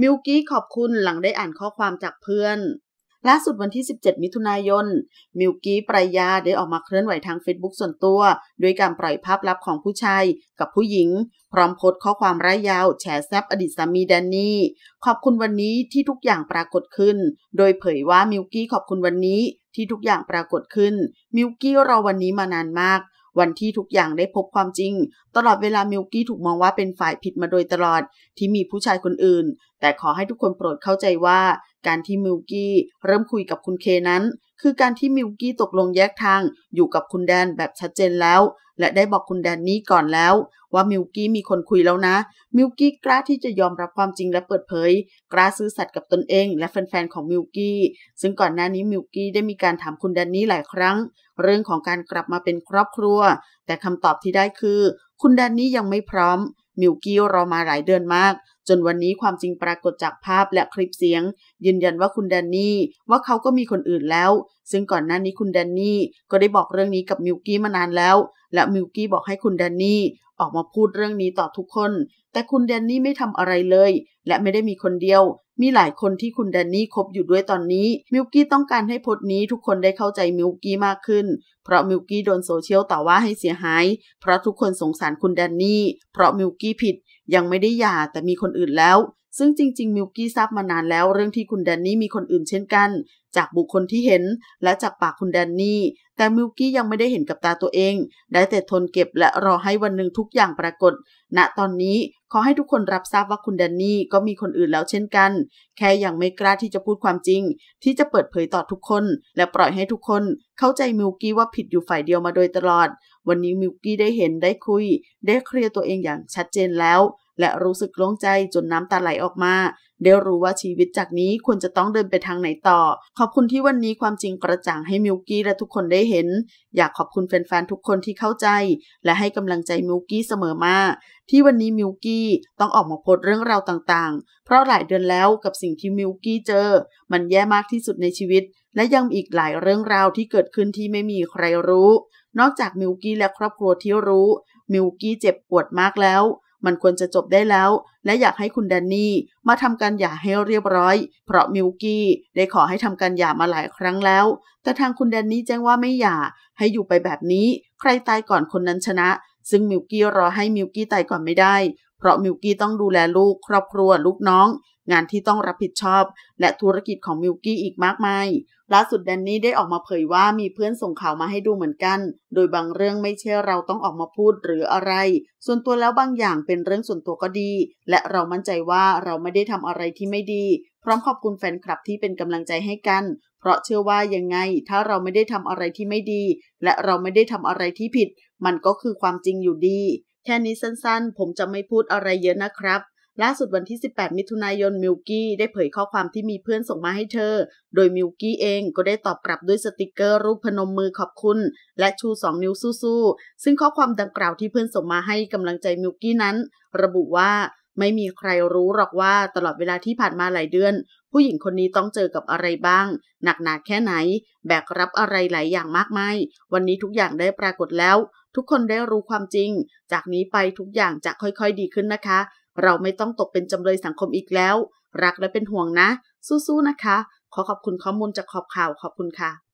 มิวกี้ขอบคุณหลังได้อ่านข้อความจากเพื่อน ล่าสุดวันที่ 17 มิถุนายนมิวกี้ปรายาได้ออกมาเคลื่อนไหวทาง Facebook ส่วนตัว ด้วยการปล่อยภาพลับของผู้ชายกับผู้หญิง พร้อมโพสต์ข้อความร้ายยาวแฉแซบอดีตสามีแดนนี่ ขอบคุณวันนี้ที่ทุกอย่างปรากฏขึ้น โดยเผยว่ามิวกี้ขอบคุณวันนี้ที่ทุกอย่างปรากฏขึ้น มิวกี้รอวันนี้มานานมากวันที่ทุกอย่างได้พบความจริง ตลอดเวลามิลกี้ถูกมองว่าเป็นฝ่ายผิดมาโดยตลอดที่มีผู้ชายคนอื่น แต่ขอให้ทุกคนโปรดเข้าใจว่าการที่มิลกี้ เริ่มคุยกับคุณเคนั้นคือการที่มิวกี้ตกลงแยกทางอยู่กับคุณแดนแบบชัดเจนแล้ว และได้บอกคุณแดนนี้ก่อนแล้ว ว่ามิวกี้มีคนคุยแล้วนะมิวกี้กล้าที่จะยอมรับความจริงและเปิดเผยกล้าซื่อสัตย์กับตนเองและแฟนๆของมิวกี้ซึ่งก่อนหน้านี้มิวกี้ได้มีการถามคุณแดนนี้หลายครั้งเรื่องของการกลับมาเป็นครอบครัว แต่คำตอบที่ได้คือ คุณแดนนี้ยังไม่พร้อมมิวกี้รอมาหลายเดือนมากจนวันนี้ความจริงปรากฏจากภาพและคลิปเสียง ยืนยันว่าคุณแดนนี่ว่าเขาก็มีคนอื่นแล้ว ซึ่งก่อนหน้านี้คุณแดนนี่ก็ได้บอกเรื่องนี้กับมิวกี้มานานแล้วและมิวกี้บอกให้คุณแดนนี่ออกมาพูดเรื่องนี้ต่อทุกคน แต่คุณแดนนี่ไม่ทำอะไรเลย และไม่ได้มีคนเดียว มีหลายคนที่คุณแดนนี่คบอยู่ด้วยตอนนี้มิวกี้ต้องการให้พจนี้ทุกคนได้เข้าใจมิวกี้มากขึ้นเพราะมิวกี้โดนโซเชียลต่อว่าให้เสียหาย เพราะทุกคนสงสารคุณแดนนี่เพราะมิวกี้ผิดยังไม่ได้หย่าแต่มีคนอื่นแล้ว ซึ่งจริงๆ มิวกี้ทราบมานานแล้วเรื่องที่คุณแดนนี่มีคนอื่นเช่นกัน จากบุคคลที่เห็นและจากปากคุณแดนนี่แต่มิวกี้ยังไม่ได้เห็นกับตาตัวเอง ได้แต่ทนเก็บและรอให้วันหนึ่งทุกอย่างปรากฏ ณ ตอนนี้ขอให้ทุกคนรับทราบว่าคุณแดนนี่ก็มีคนอื่นแล้วเช่นกัน แค่ยังไม่กล้าที่จะพูดความจริง ที่จะเปิดเผยต่อทุกคน และปล่อยให้ทุกคนเข้าใจมิวกี้ว่าผิดอยู่ฝ่ายเดียวมาโดยตลอด วันนี้มิวกี้ได้เห็นได้คุยได้เคลียร์ตัวเองอย่างชัดเจนแล้วและรู้สึกโล่งใจจนน้ำตาไหลออกมาได้รู้ว่าชีวิตจากนี้ควรจะต้องเดินไปทางไหนต่อ ขอบคุณที่วันนี้ความจริงกระจ่างให้มิวกี้และทุกคนได้เห็น อยากขอบคุณแฟนๆ ทุกคนที่เข้าใจ และให้กำลังใจมิวกี้เสมอมา ที่วันนี้มิวกี้ ต้องออกมาโพสเรื่องราวต่างๆ เพราะหลายเดือนแล้วกับสิ่งที่มิวกี้เจอมันแย่มากที่สุดในชีวิต และยังอีกหลายเรื่องราวที่เกิดขึ้นที่ไม่มีใครรู้ นอกจากมิวกี้และครอบครัวที่รู้ มิวกี้เจ็บปวดมากแล้วมันควรจะจบได้แล้ว และอยากให้คุณแดนนี่มาทำการหย่าให้เรียบร้อย เพราะมิวกี้ได้ขอให้ทำการหย่ามาหลายครั้งแล้ว แต่ทางคุณแดนนี่แจ้งว่าไม่หย่าให้อยู่ไปแบบนี้ ใครตายก่อนคนนั้นชนะ ซึ่งมิวกี้รอให้มิวกี้ตายก่อนไม่ได้เพราะมิวกี้ต้องดูแลลูก ครอบครัว ลูกน้อง งานที่ต้องรับผิดชอบและธุรกิจของมิวกี้อีกมากมายล่าสุดแดนนี่ได้ออกมาเผยว่ามีเพื่อนส่งข่าวมาให้ดูเหมือนกัน โดยบางเรื่องไม่ใช่เราต้องออกมาพูดหรืออะไร ส่วนตัวแล้วบางอย่างเป็นเรื่องส่วนตัวก็ดี และเรามั่นใจว่าเราไม่ได้ทำอะไรที่ไม่ดี พร้อมขอบคุณแฟนคลับที่เป็นกำลังใจให้กัน เพราะเชื่อว่ายังไง ถ้าเราไม่ได้ทำอะไรที่ไม่ดี และเราไม่ได้ทำอะไรที่ผิด มันก็คือความจริงอยู่ดีแค่นี้สั้นๆ ผมจะไม่พูดอะไรเยอะนะครับ ล่าสุดวันที่ 18 มิถุนายน มิวกี้ได้เผยข้อความที่มีเพื่อนส่งมาให้เธอ โดยมิวกี้เองก็ได้ตอบกลับด้วยสติกเกอร์รูปพนมมือขอบคุณและชู 2 นิ้วสู้ๆ ซึ่งข้อความดังกล่าวที่เพื่อนส่งมาให้กำลังใจมิวกี้นั้น ระบุว่าไม่มีใครรู้หรอกว่าตลอดเวลาที่ผ่านมาหลายเดือน ผู้หญิงคนนี้ต้องเจอกับอะไรบ้าง หนักหนาแค่ไหน แบกรับอะไรหลายอย่างมากมาย วันนี้ทุกอย่างได้ปรากฏแล้ว ทุกคนได้รู้ความจริง จากนี้ไปทุกอย่างจะค่อยๆดีขึ้นนะคะ เราไม่ต้องตกเป็นจำเลยสังคมอีกแล้ว รักและเป็นห่วงนะสู้ๆนะคะ ขอขอบคุณข้อมูลจากขอบข่าวขอบคุณค่ะ